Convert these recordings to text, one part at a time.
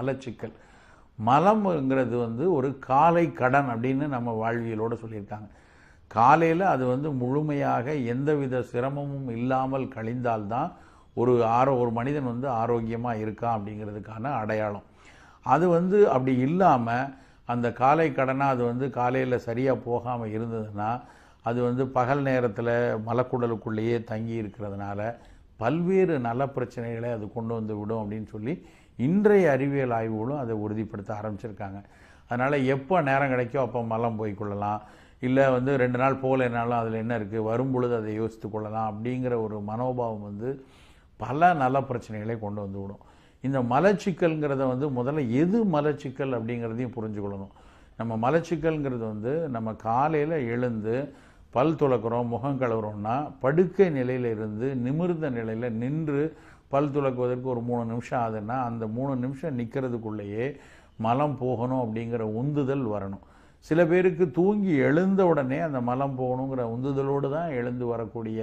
மலச்சிக்கல் மலம்ங்கிறது வந்து ஒரு காலை கடன் அப்படின்னு நம்ம வாழ்வியலோடு சொல்லியிருக்காங்க காலையில் அது வந்து முழுமையாக எந்தவித சிரமமும் இல்லாமல் கழிந்தால்தான் ஒரு ஆரோ ஒரு மனிதன் வந்து ஆரோக்கியமாக இருக்கான் அப்படிங்கிறதுக்கான அடையாளம் அது வந்து அப்படி இல்லாமல் அந்த காலை கடனாக அது வந்து காலையில் சரியாக போகாமல் இருந்ததுன்னா அது வந்து பகல் நேரத்தில் மலக்குடலுக்குள்ளேயே தங்கி இருக்கிறதுனால பல்வேறு நல பிரச்சனைகளை அது கொண்டு வந்து விடும் அப்படின்னு சொல்லி இன்றைய அறிவியல் ஆய்வுகளும் அதை உறுதிப்படுத்த ஆரம்பிச்சிருக்காங்க அதனால் எப்போ நேரம் கிடைக்கோ அப்போ மலம் போய் கொள்ளலாம் இல்லை வந்து ரெண்டு நாள் போகலைனாலும் அதில் என்ன இருக்குது வரும் பொழுது அதை யோசித்து கொள்ளலாம் அப்படிங்கிற ஒரு மனோபாவம் வந்து பல நல்ல பிரச்சனைகளை கொண்டு வந்து விடும் இந்த மலச்சிக்கல்ங்கிறத வந்து முதல்ல எது மலச்சிக்கல் அப்படிங்கிறதையும் புரிஞ்சுக்கொள்ளணும் நம்ம மலச்சிக்கல்ங்கிறது வந்து நம்ம காலையில் எழுந்து பல் துளக்குறோம் முகம் கழுவுறோம்னா படுக்கை நிலையில் இருந்து நிமிர்ந்த நிலையில் நின்று பல் துளக்குவதற்கு ஒரு மூணு நிமிஷம் ஆகுதுன்னா அந்த மூணு நிமிஷம் நிற்கிறதுக்குள்ளேயே மலம் போகணும் அப்படிங்கிற உந்துதல் வரணும் சில பேருக்கு தூங்கி எழுந்த உடனே அந்த மலம் போகணுங்கிற உந்துதலோடு தான் எழுந்து வரக்கூடிய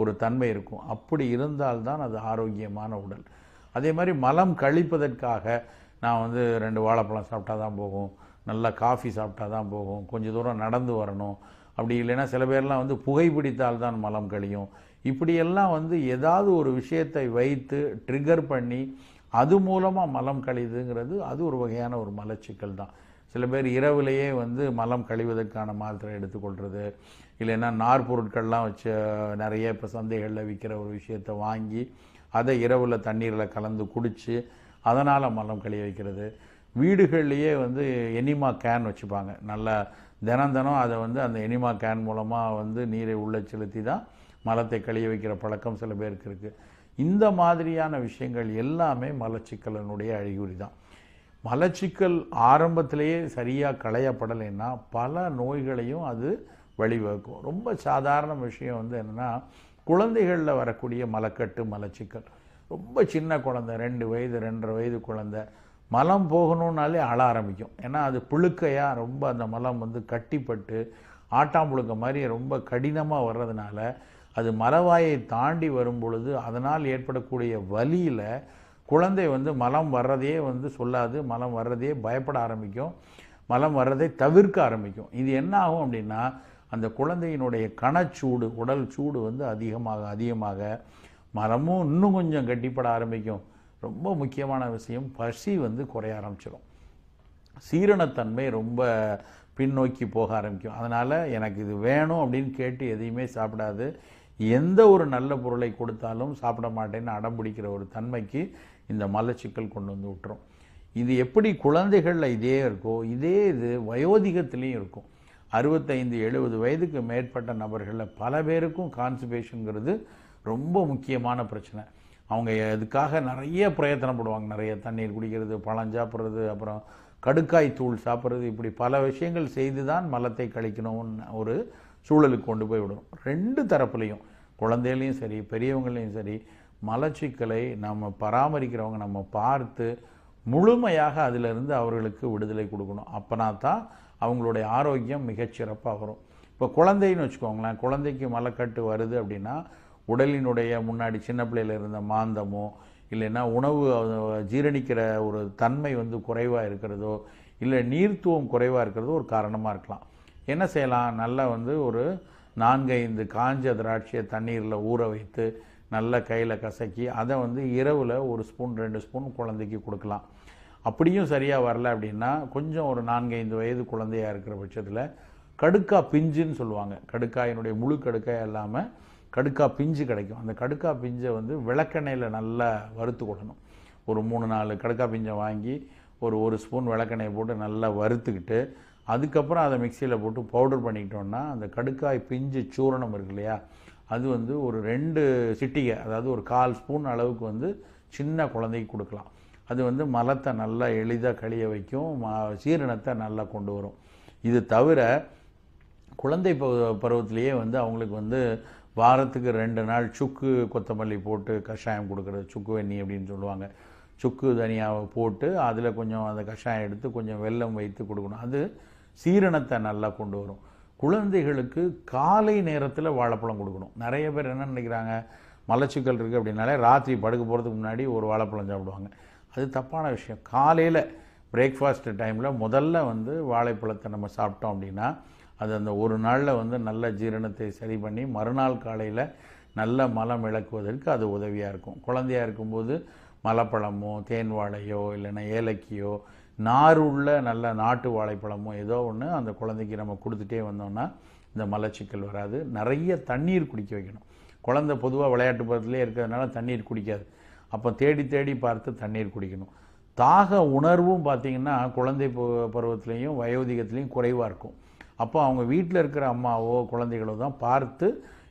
ஒரு தன்மை இருக்கும் அப்படி இருந்தால்தான் அது ஆரோக்கியமான உடல் அதே மாதிரி மலம் கழிப்பதற்காக நான் வந்து ரெண்டு வாழைப்பழம் சாப்பிட்டா தான் போகும் நல்லா காஃபி சாப்பிட்டா தான் போகும் கொஞ்சம் தூரம் நடந்து வரணும் அப்படி இல்லைன்னா சில பேர்லாம் வந்து புகைப்பிடித்தால் தான் மலம் கழியும் இப்படியெல்லாம் வந்து ஏதாவது ஒரு விஷயத்தை வைத்து ட்ரிகர் பண்ணி அது மூலமாக மலம் கழிதுங்கிறது அது ஒரு வகையான ஒரு மலச்சிக்கல் தான் சில பேர் இரவிலேயே வந்து மலம் கழிவதற்கான மாத்திரை எடுத்துக்கொள்கிறது இல்லைன்னா நார் பொருட்கள்லாம் வச்சு நிறைய இப்போ சந்தைகளில் விற்கிற ஒரு விஷயத்தை வாங்கி அதை இரவில் தண்ணீரில் கலந்து குடித்து அதனால் மலம் கழிய வைக்கிறது வீடுகள்லேயே வந்து எனிமா கேன் வச்சுப்பாங்க நல்லா தினம் தினம் அதை வந்து அந்த எனிமா கேன் மூலமாக வந்து நீரை உள்ளே செலுத்தி தான் மலத்தை கழிய வைக்கிற பழக்கம் சில பேருக்கு இருக்குது இந்த மாதிரியான விஷயங்கள் எல்லாமே மலச்சிக்கலனுடைய அறிகுறி தான் மலச்சிக்கல் ஆரம்பத்திலேயே சரியாக களையப்படலைன்னா பல நோய்களையும் அது வழிவகுக்கும் ரொம்ப சாதாரண விஷயம் வந்து என்னென்னா குழந்தைகளில் வரக்கூடிய மலக்கட்டு மலச்சிக்கல் ரொம்ப சின்ன குழந்தை ரெண்டு வயது ரெண்டரை வயது குழந்த மலம் போகணுன்னாலே அழ ஆரம்பிக்கும் ஏன்னா அது புழுக்கையாக ரொம்ப அந்த மலம் வந்து கட்டிப்பட்டு ஆட்டாம்புழுக்க மாதிரி ரொம்ப கடினமாக வர்றதுனால அது மலவாயை தாண்டி வரும் பொழுது அதனால் ஏற்படக்கூடிய வலியில் குழந்தை வந்து மலம் வர்றதையே வந்து சொல்லாது மலம் வர்றதையே பயப்பட ஆரம்பிக்கும் மலம் வர்றதை தவிர்க்க ஆரம்பிக்கும் இது என்ன ஆகும் அப்படின்னா அந்த குழந்தையினுடைய கணச்சூடு உடல் சூடு வந்து அதிகமாக அதிகமாக மரமும் இன்னும் கொஞ்சம் கட்டிப்பட ஆரம்பிக்கும் ரொம்ப முக்கியமான விஷயம் பசி வந்து குறைய ஆரம்பிச்சிடும் சீரணத்தன்மை ரொம்ப பின்னோக்கி போக ஆரம்பிக்கும் அதனால் எனக்கு இது வேணும் அப்படின்னு கேட்டு எதையுமே சாப்பிடாது எந்த ஒரு நல்ல பொருளை கொடுத்தாலும் சாப்பிட மாட்டேன்னு அடம் பிடிக்கிற ஒரு தன்மைக்கு இந்த மலச்சிக்கல் கொண்டு வந்து விட்டுரும் இது எப்படி குழந்தைகளில் இதே இருக்கோ இதே இது வயோதிகத்திலையும் இருக்கும் அறுபத்தைந்து எழுபது வயதுக்கு மேற்பட்ட நபர்களில் பல பேருக்கும் கான்சிபேஷனுங்கிறது ரொம்ப முக்கியமான பிரச்சனை அவங்க இதுக்காக நிறைய பிரயத்தனப்படுவாங்க நிறைய தண்ணீர் குடிக்கிறது பழம் சாப்பிட்றது அப்புறம் கடுக்காய் தூள் சாப்பிட்றது இப்படி பல விஷயங்கள் செய்து தான் மலத்தை கழிக்கணும்னு ஒரு சூழலுக்கு கொண்டு போய் விடணும் ரெண்டு தரப்புலையும் குழந்தைகளையும் சரி பெரியவங்களையும் சரி மலச்சிக்கலை நம்ம பராமரிக்கிறவங்க நம்ம பார்த்து முழுமையாக அதிலிருந்து அவர்களுக்கு விடுதலை கொடுக்கணும் அப்போனா தான் அவங்களுடைய ஆரோக்கியம் மிகச்சிறப்பாக வரும் இப்போ குழந்தைன்னு வச்சுக்கோங்களேன் குழந்தைக்கு மலக்கட்டு வருது அப்படின்னா உடலினுடைய முன்னாடி சின்ன பிள்ளையில் இருந்த மாந்தமோ இல்லைன்னா உணவு ஜீரணிக்கிற ஒரு தன்மை வந்து குறைவாக இருக்கிறதோ இல்லை நீர்த்துவம் குறைவாக இருக்கிறதோ ஒரு காரணமாக இருக்கலாம் என்ன செய்யலாம் நல்லா வந்து ஒரு நான்கு ஐந்து காஞ்ச திராட்சையை தண்ணீரில் ஊற வைத்து நல்ல கையில் கசக்கி அதை வந்து இரவில் ஒரு ஸ்பூன் ரெண்டு ஸ்பூன் குழந்தைக்கு கொடுக்கலாம் அப்படியும் சரியாக வரல அப்படின்னா கொஞ்சம் ஒரு நான்கு ஐந்து வயது குழந்தையாக இருக்கிற பட்சத்தில் கடுக்கா பிஞ்சுன்னு சொல்லுவாங்க கடுக்காயினுடைய முழு கடுக்காய் இல்லாமல் கடுக்கா பிஞ்சு கிடைக்கும் அந்த கடுக்கா பிஞ்சை வந்து விளக்கெண்ணெயில் நல்லா வறுத்து கொள்ளணும் ஒரு மூணு நாலு கடுக்கா பிஞ்சை வாங்கி ஒரு ஒரு ஸ்பூன் விளக்கெண்ணெய் போட்டு நல்லா வறுத்துக்கிட்டு அதுக்கப்புறம் அதை மிக்சியில் போட்டு பவுடர் பண்ணிக்கிட்டோன்னா அந்த கடுக்காய் பிஞ்சு சூரணம் இருக்கு இல்லையா அது வந்து ஒரு ரெண்டு சிட்டிகை அதாவது ஒரு கால் ஸ்பூன் அளவுக்கு வந்து சின்ன குழந்தைக்கு கொடுக்கலாம் அது வந்து மலத்தை நல்லா எளிதாக கழிய வைக்கும் சீரணத்தை நல்லா கொண்டு வரும் இது தவிர குழந்தை பருவத்திலேயே வந்து அவங்களுக்கு வந்து வாரத்துக்கு ரெண்டு நாள் சுக்கு கொத்தமல்லி போட்டு கஷாயம் கொடுக்குறது சுக்கு வெண்ணி அப்படின்னு சொல்லுவாங்க சுக்கு தனியாவை போட்டு அதில் கொஞ்சம் அந்த கஷாயம் எடுத்து கொஞ்சம் வெல்லம் வைத்து கொடுக்கணும் அது சீரணத்தை நல்லா கொண்டு வரும் குழந்தைகளுக்கு காலை நேரத்தில் வாழைப்பழம் கொடுக்கணும் நிறைய பேர் என்ன நினைக்கிறாங்க மலச்சிக்கல் இருக்குது அப்படின்னாலே ராத்திரி படுக்க போகிறதுக்கு முன்னாடி ஒரு வாழைப்பழம் சாப்பிடுவாங்க அது தப்பான விஷயம் காலையில் பிரேக்ஃபாஸ்ட் டைமில் முதல்ல வந்து வாழைப்பழத்தை நம்ம சாப்பிட்டோம் அப்படின்னா அது அந்த ஒரு நாளில் வந்து நல்ல ஜீரணத்தை சரி பண்ணி மறுநாள் காலையில் நல்ல மலம் விளக்குவதற்கு அது உதவியாக இருக்கும் குழந்தையாக இருக்கும்போது மலைப்பழமோ தேன் வாழையோ இல்லைன்னா ஏலக்கியோ நார் உள்ள நல்ல நாட்டு வாழைப்பழமோ ஏதோ ஒன்று அந்த குழந்தைக்கு நம்ம கொடுத்துட்டே வந்தோம்னா இந்த மலச்சிக்கல் வராது நிறைய தண்ணீர் குடிக்க வைக்கணும் குழந்தை பொதுவாக விளையாட்டு பருவத்திலே இருக்கிறதுனால தண்ணீர் குடிக்காது அப்போ தேடி தேடி பார்த்து தண்ணீர் குடிக்கணும் தாக உணர்வும் பார்த்திங்கன்னா குழந்தை பருவத்துலேயும் வயோதிகத்துலேயும் குறைவாக இருக்கும் அப்போ அவங்க வீட்டில் இருக்கிற அம்மாவோ குழந்தைகளோ தான் பார்த்து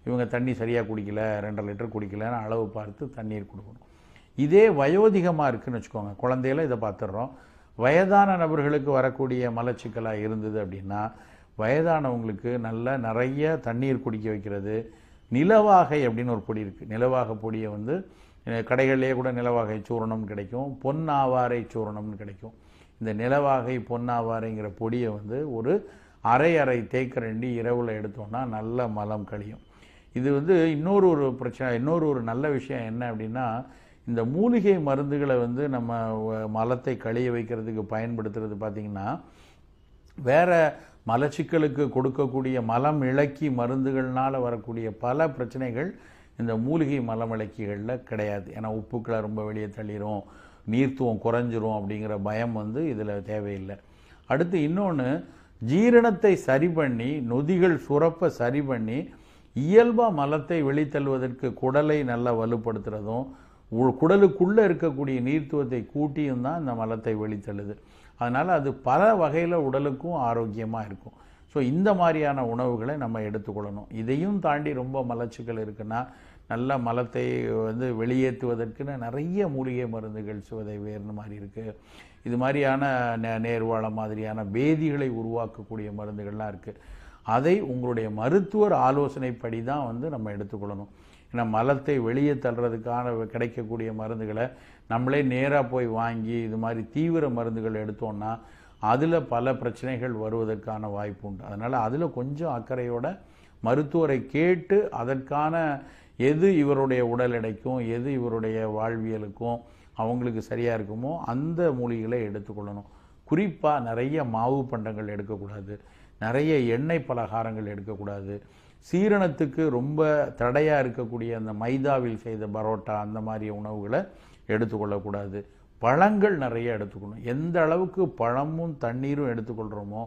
இவங்க தண்ணி சரியாக குடிக்கல ரெண்டரை லிட்டர் குடிக்கலன்னு அளவு பார்த்து தண்ணீர் கொடுக்கணும் இதே வயோதிகமாக இருக்குதுன்னு வச்சுக்கோங்க குழந்தையில இதை பார்த்துடுறோம் வயதான நபர்களுக்கு வரக்கூடிய மலச்சிக்கலாக இருந்தது அப்படின்னா வயதானவங்களுக்கு நல்ல நிறைய தண்ணீர் குடிக்க வைக்கிறது நிலவாகை அப்படின்னு ஒரு பொடி இருக்குது நிலவாக பொடியை வந்து கடைகளிலே கூட நிலவாகை சூரணம் கிடைக்கும் பொன்னாவாரை சூரணம்னு கிடைக்கும் இந்த நிலவாகை பொன்னாவாரைங்கிற பொடியை வந்து ஒரு அரை அரை தேக்கரண்டி இரவில் எடுத்தோம்னா நல்ல மலம் கழியும் இது வந்து இன்னொரு ஒரு பிரச்சனை இன்னொரு ஒரு நல்ல விஷயம் என்ன அப்படின்னா இந்த மூலிகை மருந்துகளை வந்து நம்ம மலத்தை கழிய வைக்கிறதுக்கு பயன்படுத்துறது பார்த்திங்கன்னா வேறு மலச்சிக்கலுக்கு கொடுக்கக்கூடிய மலம் இழக்கி மருந்துகள்னால் வரக்கூடிய பல பிரச்சனைகள் இந்த மூலிகை மலம் இழக்கிகளில் கிடையாது ஏன்னா உப்புக்களை ரொம்ப வெளியே தள்ளிடும் நீர்த்துவம் குறைஞ்சிரும் அப்படிங்கிற பயம் வந்து இதில் தேவையில்லை அடுத்து இன்னொன்று ஜீரணத்தை சரி பண்ணி நொதிகள் சுரப்ப சரி பண்ணி இயல்பாக மலத்தை வெளித்தள்ளுவதற்கு குடலை நல்லா வலுப்படுத்துகிறதும் குடலுக்குள்ளே இருக்கக்கூடிய நீர்த்துவத்தை கூட்டியும் தான் இந்த மலத்தை வெளித்தழுது அதனால் அது பல வகையில் உடலுக்கும் ஆரோக்கியமாக இருக்கும் ஸோ இந்த மாதிரியான உணவுகளை நம்ம எடுத்துக்கொள்ளணும் இதையும் தாண்டி ரொம்ப மலச்சுக்கள் இருக்குன்னா நல்ல மலத்தை வந்து வெளியேற்றுவதற்குன்னு நிறைய மூலிகை மருந்துகள் சுவதை வேறு மாதிரி இருக்குது இது மாதிரியான நே நேர்வாழ மாதிரியான வேதிகளை உருவாக்கக்கூடிய மருந்துகள்லாம் இருக்குது அதை உங்களுடைய மருத்துவர் ஆலோசனைப்படி தான் வந்து நம்ம எடுத்துக்கொள்ளணும் ஏன்னா மலத்தை வெளியே தள்ளுறதுக்கான கிடைக்கக்கூடிய மருந்துகளை நம்மளே நேராக போய் வாங்கி இது மாதிரி தீவிர மருந்துகள் எடுத்தோன்னா அதில் பல பிரச்சனைகள் வருவதற்கான வாய்ப்பு உண்டு அதனால் அதில் கொஞ்சம் அக்கறையோட மருத்துவரை கேட்டு அதற்கான எது இவருடைய உடல் எடைக்கும் எது இவருடைய வாழ்வியலுக்கும் அவங்களுக்கு சரியாக இருக்குமோ அந்த மூலிகளை எடுத்துக்கொள்ளணும் குறிப்பாக நிறைய மாவு பண்டங்கள் எடுக்கக்கூடாது நிறைய எண்ணெய் பலகாரங்கள் எடுக்கக்கூடாது சீரணத்துக்கு ரொம்ப தடையாக இருக்கக்கூடிய அந்த மைதாவில் செய்த பரோட்டா அந்த மாதிரி உணவுகளை எடுத்துக்கொள்ளக்கூடாது பழங்கள் நிறைய எடுத்துக்கணும் எந்த அளவுக்கு பழமும் தண்ணீரும் எடுத்துக்கொள்கிறோமோ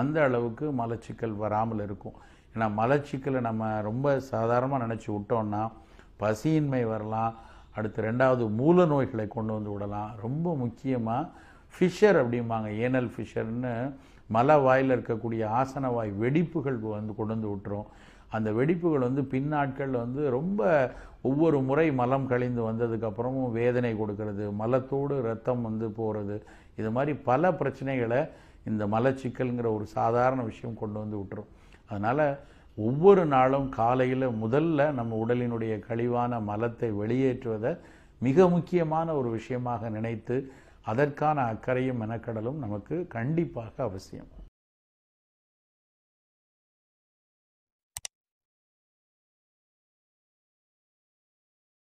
அந்த அளவுக்கு மலச்சிக்கல் வராமல் இருக்கும் ஏன்னா மலச்சிக்கலை நம்ம ரொம்ப சாதாரணமாக நினச்சி விட்டோம்னா பசியின்மை வரலாம் அடுத்து ரெண்டாவது மூல நோய்களை கொண்டு வந்து விடலாம் ரொம்ப முக்கியமாக ஃபிஷர் அப்படிம்பாங்க ஏனல் ஃபிஷர்னு மலை வாயில் இருக்கக்கூடிய ஆசன வாய் வெடிப்புகள் வந்து கொண்டு வந்து விட்டுரும் அந்த வெடிப்புகள் வந்து பின்னாட்களில் வந்து ரொம்ப ஒவ்வொரு முறை மலம் கழிந்து வந்ததுக்கப்புறமும் வேதனை கொடுக்கறது மலத்தோடு ரத்தம் வந்து போகிறது இது மாதிரி பல பிரச்சனைகளை இந்த மலச்சிக்கல்ங்கிற ஒரு சாதாரண விஷயம் கொண்டு வந்து விட்டுரும் அதனால் ஒவ்வொரு நாளும் காலையில் முதல்ல நம்ம உடலினுடைய கழிவான மலத்தை வெளியேற்றுவதை மிக முக்கியமான ஒரு விஷயமாக நினைத்து அதற்கான அக்கறையும் மெனக்கடலும் நமக்கு கண்டிப்பாக அவசியம்